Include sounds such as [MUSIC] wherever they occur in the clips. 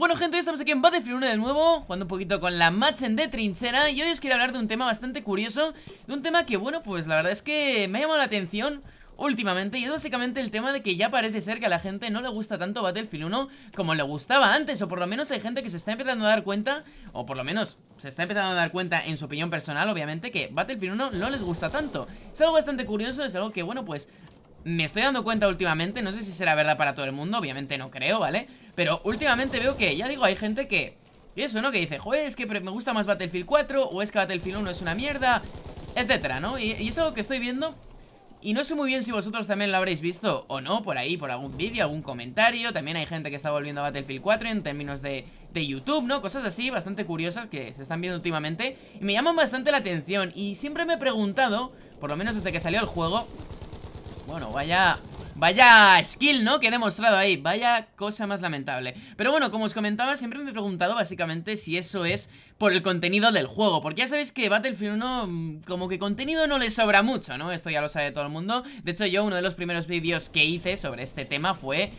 Bueno gente, estamos aquí en Battlefield 1 de nuevo Jugando un poquito con la en de trinchera Y hoy os quiero hablar de un tema bastante curioso De un tema que, bueno, pues la verdad es que me ha llamado la atención últimamente y es básicamente el tema de que ya parece ser que a la gente no le gusta tanto Battlefield 1 como le gustaba antes, o por lo menos hay gente que se está empezando a dar cuenta, o por lo menos se está empezando a dar cuenta en su opinión personal, obviamente, que Battlefield 1 no les gusta tanto. Es algo bastante curioso, es algo que, bueno, pues me estoy dando cuenta últimamente, no sé si será verdad para todo el mundo, obviamente no creo, ¿vale? Pero últimamente veo que, ya digo, hay gente que... Y eso, ¿no? Que dice, joder, es que me gusta más Battlefield 4 o es que Battlefield 1 es una mierda, etcétera, ¿no? Y, es algo que estoy viendo y no sé muy bien si vosotros también lo habréis visto o no por ahí, por algún vídeo, algún comentario. También hay gente que está volviendo a Battlefield 4 en términos de, de, YouTube, ¿no? Cosas así bastante curiosas que se están viendo últimamente. Y me llaman bastante la atención. Y siempre me he preguntado, por lo menos desde que salió el juego, bueno, vaya... Vaya skill, ¿no? Que he demostrado ahí Vaya cosa más lamentable Pero bueno, como os comentaba, siempre me he preguntado básicamente si eso es por el contenido del juego Porque ya sabéis que Battlefield 1 mm, como que contenido no le sobra mucho, ¿no? Esto ya lo sabe todo el mundo De hecho yo uno de los primeros vídeos que hice sobre este tema fue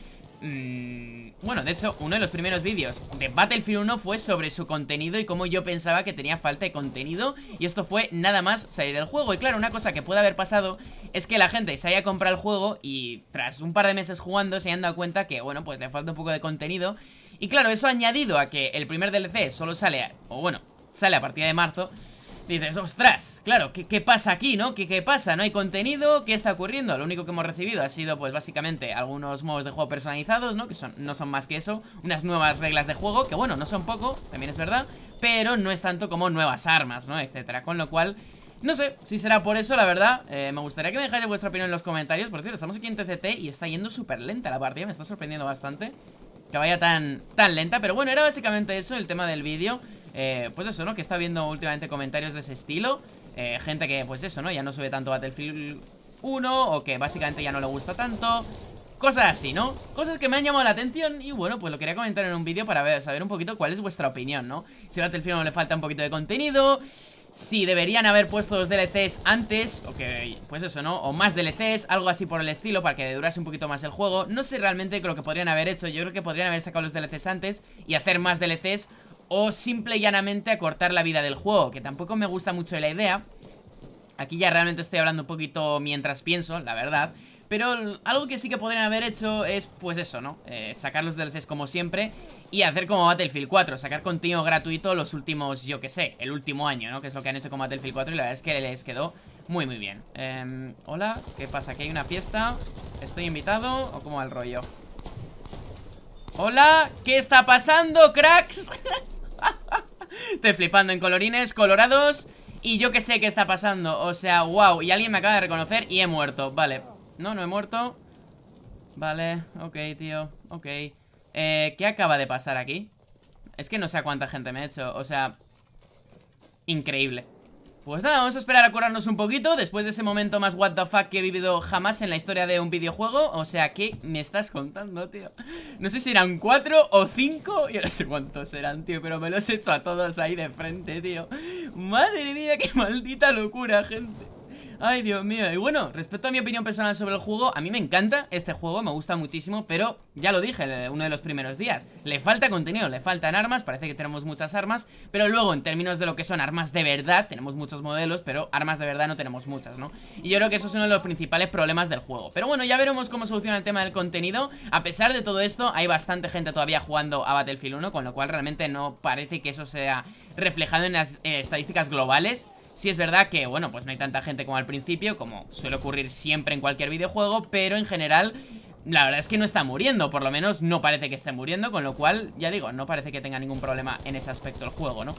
Mmm, bueno, de hecho, uno de los primeros vídeos de Battlefield 1 fue sobre su contenido y cómo yo pensaba que tenía falta de contenido. Y esto fue nada más salir del juego. Y claro, una cosa que puede haber pasado es que la gente se haya comprado el juego y tras un par de meses jugando se hayan dado cuenta que, bueno, pues le falta un poco de contenido. Y claro, eso añadido a que el primer DLC solo sale, o bueno, sale a partir de marzo... Dices, ostras, claro, ¿qué, pasa aquí, no? ¿Qué, ¿Qué, pasa? ¿No hay contenido? ¿Qué está ocurriendo? Lo único que hemos recibido ha sido, pues básicamente, algunos modos de juego personalizados, ¿no? Que son, no son más que eso, unas nuevas reglas de juego, que bueno, no son poco, también es verdad, pero no es tanto como nuevas armas, ¿no? Etcétera, con lo cual... No sé si será por eso, la verdad eh, Me gustaría que me dejáis vuestra opinión en los comentarios Por cierto, estamos aquí en TCT y está yendo súper lenta la partida Me está sorprendiendo bastante Que vaya tan, tan lenta Pero bueno, era básicamente eso el tema del vídeo eh, pues eso, ¿no? Que está viendo últimamente comentarios de ese estilo eh, Gente que, pues eso, ¿no? Ya no sube tanto Battlefield 1 O que básicamente ya no le gusta tanto Cosas así, ¿no? Cosas que me han llamado la atención y bueno, pues lo quería comentar en un vídeo para ver, saber un poquito cuál es vuestra opinión, ¿no? Si Battlefield no le falta un poquito de contenido, si deberían haber puesto los DLCs antes, o que, pues eso, ¿no? O más DLCs, algo así por el estilo, para que durase un poquito más el juego. No sé realmente lo que podrían haber hecho, yo creo que podrían haber sacado los DLCs antes y hacer más DLCs o simple y llanamente acortar la vida del juego, que tampoco me gusta mucho la idea. Aquí ya realmente estoy hablando un poquito mientras pienso, la verdad. Pero algo que sí que podrían haber hecho es, pues eso, ¿no? Eh, sacar los DLCs como siempre y hacer como Battlefield 4, sacar contenido gratuito los últimos, yo que sé, el último año, ¿no? Que es lo que han hecho con Battlefield 4 y la verdad es que les quedó muy, muy bien. Em, hola, ¿qué pasa? ¿Que hay una fiesta? ¿Estoy invitado o cómo al rollo? Hola, ¿qué está pasando, cracks? [LAUGHS] [LAUGHS] Estoy flipando en colorines, colorados Y yo que sé qué está pasando O sea, wow, y alguien me acaba de reconocer y he muerto Vale, no, no he muerto Vale, ok, tío Ok, eh, ¿qué acaba de pasar aquí? Es que no sé a cuánta gente me ha hecho O sea, increíble pues nada, vamos a esperar a curarnos un poquito Después de ese momento más WTF que he vivido jamás en la historia de un videojuego O sea, ¿qué me estás contando, tío? No sé si eran cuatro o cinco Yo no sé cuántos eran, tío Pero me los he hecho a todos ahí de frente, tío Madre mía, qué maldita locura, gente Ay, Dios mío. Y bueno, respecto a mi opinión personal sobre el juego, a mí me encanta este juego, me gusta muchísimo, pero ya lo dije uno de los primeros días. Le falta contenido, le faltan armas, parece que tenemos muchas armas, pero luego en términos de lo que son armas de verdad, tenemos muchos modelos, pero armas de verdad no tenemos muchas, ¿no? Y yo creo que eso es uno de los principales problemas del juego. Pero bueno, ya veremos cómo soluciona el tema del contenido. A pesar de todo esto, hay bastante gente todavía jugando a Battlefield 1, con lo cual realmente no parece que eso sea reflejado en las eh, estadísticas globales. Si es verdad que, bueno, pues no hay tanta gente como al principio, como suele ocurrir siempre en cualquier videojuego, pero en general la verdad es que no está muriendo, por lo menos no parece que esté muriendo, con lo cual, ya digo, no parece que tenga ningún problema en ese aspecto el juego, ¿no?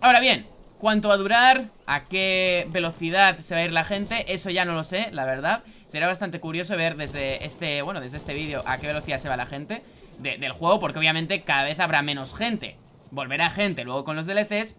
Ahora bien, ¿cuánto va a durar? ¿A qué velocidad se va a ir la gente? Eso ya no lo sé, la verdad. Será bastante curioso ver desde este, bueno, desde este vídeo a qué velocidad se va la gente del juego, porque obviamente cada vez habrá menos gente. Volverá gente luego con los DLCs,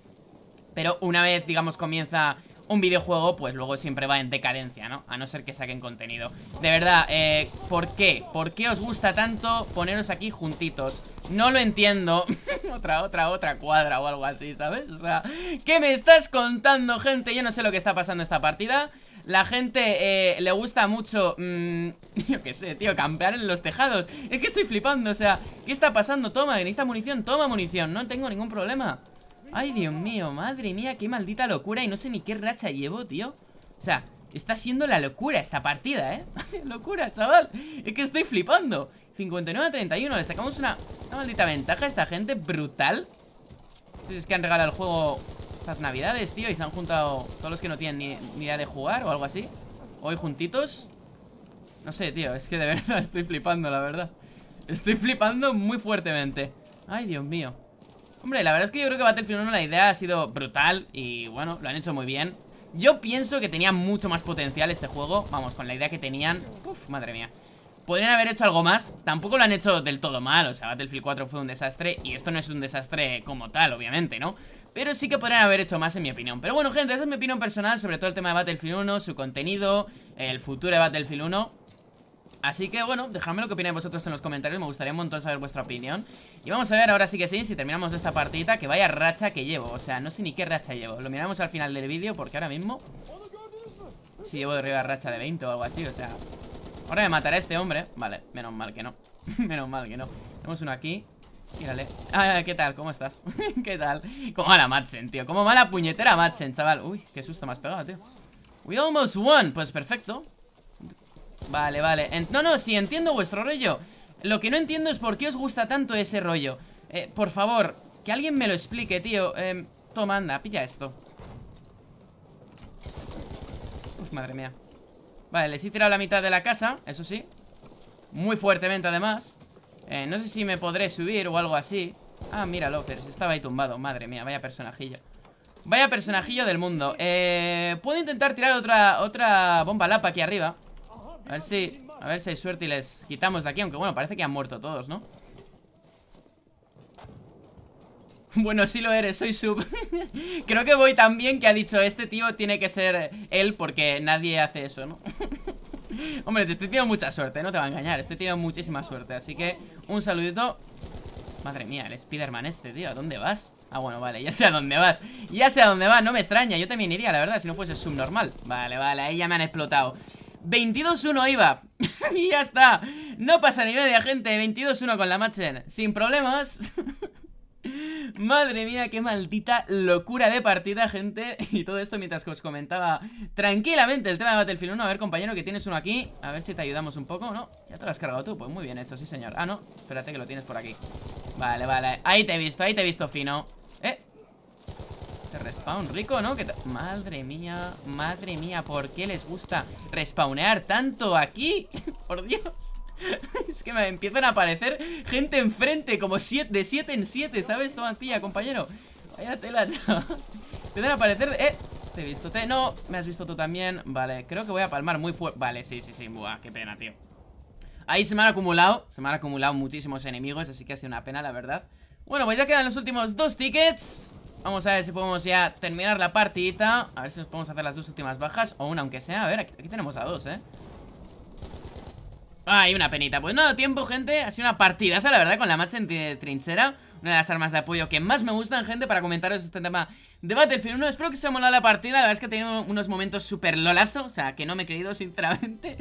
pero una vez, digamos, comienza un videojuego, pues luego siempre va en decadencia, ¿no? A no ser que saquen contenido. De verdad, eh, ¿por qué? ¿Por qué os gusta tanto poneros aquí juntitos? No lo entiendo. [LAUGHS] otra, otra, otra cuadra o algo así, ¿sabes? O sea, ¿qué me estás contando, gente? Yo no sé lo que está pasando esta partida. La gente eh, le gusta mucho, mm, [LAUGHS] yo qué sé, tío, campear en los tejados. Es que estoy flipando, o sea, ¿qué está pasando? Toma, necesita munición, toma munición, no tengo ningún problema. Ay, Dios mío, madre mía, qué maldita locura Y no sé ni qué racha llevo, tío O sea, está siendo la locura esta partida, ¿eh? [LAUGHS] locura, chaval Es que estoy flipando 59 a 31, le sacamos una, maldita ventaja a esta gente Brutal si es que han regalado el juego estas navidades, tío Y se han juntado todos los que no tienen ni idea de jugar o algo así Hoy juntitos No sé, tío, es que de [LAUGHS] verdad estoy flipando, la verdad Estoy flipando muy fuertemente Ay, Dios mío Hombre, la verdad es que yo creo que Battlefield 1 la idea ha sido brutal y bueno, lo han hecho muy bien. Yo pienso que tenía mucho más potencial este juego, vamos, con la idea que tenían, Uf, madre mía. Podrían haber hecho algo más, tampoco lo han hecho del todo mal, o sea, Battlefield 4 fue un desastre y esto no es un desastre como tal, obviamente, ¿no? Pero sí que podrían haber hecho más en mi opinión Pero bueno gente, esa es mi opinión personal sobre todo el tema de Battlefield 1 Su contenido, el futuro de Battlefield 1 Así que bueno, dejadme lo que opináis vosotros en los comentarios Me gustaría un montón saber vuestra opinión Y vamos a ver ahora sí que sí, si terminamos esta partida Que vaya racha que llevo, o sea, no sé ni qué racha llevo Lo miramos al final del vídeo porque ahora mismo Si llevo de arriba racha de 20 o algo así, o sea Ahora me matará este hombre Vale, menos mal que no [LAUGHS] Menos mal que no Tenemos uno aquí Mírale Ah, ¿qué tal? ¿Cómo estás? [LAUGHS] ¿Qué tal? Como mala Madsen, tío Como mala puñetera Madsen, chaval Uy, qué susto me has pegado, tío We almost won Pues perfecto Vale, vale. no, no, sí, entiendo vuestro rollo. Lo que no entiendo es por qué os gusta tanto ese rollo. Eh, por favor, que alguien me lo explique, tío. Em, toma, anda, pilla esto. madre mía. Vale, les he tirado la mitad de la casa, eso sí. Muy fuertemente, además. Eh, no sé si me podré subir o algo así. Ah, míralo, pero estaba ahí tumbado. Madre mía, vaya personajillo. Vaya personajillo del mundo. Eh, puedo intentar tirar otra, otra bomba lapa aquí arriba. A ver si, a ver si hay suerte y les quitamos de aquí Aunque bueno, parece que han muerto todos, ¿no? [LAUGHS] Bueno, sí lo eres, soy sub [LAUGHS] Creo que voy también que ha dicho Este tío tiene que ser él porque nadie hace eso, ¿no? [LAUGHS] Hombre, te este estoy teniendo mucha suerte, no te va a engañar Estoy teniendo muchísima suerte, así que Un saludito Madre mía, el spider este, tío, ¿a dónde vas? Ah, bueno, vale, ya sé a dónde vas Ya sé a dónde vas, no me extraña, yo también iría, la verdad, si no fuese subnormal Vale, vale, ahí ya me han explotado 22-1 iba. [LAUGHS] y ya está. No pasa ni media, gente. 22-1 con la Matchen. Sin problemas. [LAUGHS] Madre mía, qué maldita locura de partida, gente Y todo esto mientras os comentaba tranquilamente el tema de Battlefield 1 A ver, compañero, que tienes uno aquí A ver si te ayudamos un poco, ¿no? Ya te lo has cargado tú, pues muy bien hecho, sí señor Ah, no, espérate que lo tienes por aquí Vale, vale, ahí te he visto, ahí te he visto fino este respawn rico, ¿no? que madre mía, madre mía ¿Por qué les gusta respawnear tanto aquí? [LAUGHS] Por Dios [LAUGHS] es que me empiezan a aparecer gente enfrente, como de 7 en 7, ¿sabes? Toma, compañero. Vaya tela, [LAUGHS] chaval. Empiezan a aparecer... ¡Eh! Te he visto, te... No, me has visto tú también. Vale, creo que voy a palmar muy fuerte. Vale, sí, sí, sí. Buah, qué pena, tío. Ahí se me han acumulado, se me han acumulado muchísimos enemigos, así que ha sido una pena, la verdad. Bueno, pues ya quedan los últimos dos tickets. Vamos a ver si podemos ya terminar la partidita A ver si nos podemos hacer las dos últimas bajas O una, aunque sea, a ver, aquí, tenemos a dos, eh Ay, una penita Pues nada, tiempo, gente, ha sido una partidaza La verdad, con la match en trinchera una de las armas de apoyo que más me gustan, gente, para comentaros este tema de Battlefield 1. Espero que os haya molado la partida, la verdad es que he tenido unos momentos súper lolazo, o sea, que no me he creído, sinceramente.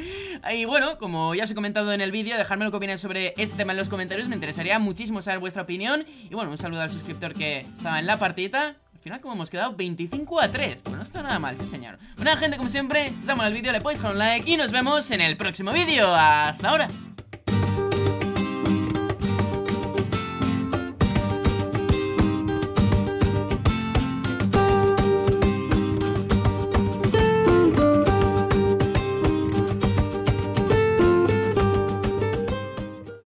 Y bueno, como ya os he comentado en el vídeo, dejadme lo que opináis sobre este tema en los comentarios, me interesaría muchísimo saber vuestra opinión. Y bueno, un saludo al suscriptor que estaba en la partida. Al final como hemos quedado 25 a 3 Pues no está nada mal, sí señor Bueno gente, como siempre, os amo el vídeo, le podéis dejar un like Y nos vemos en el próximo vídeo Hasta ahora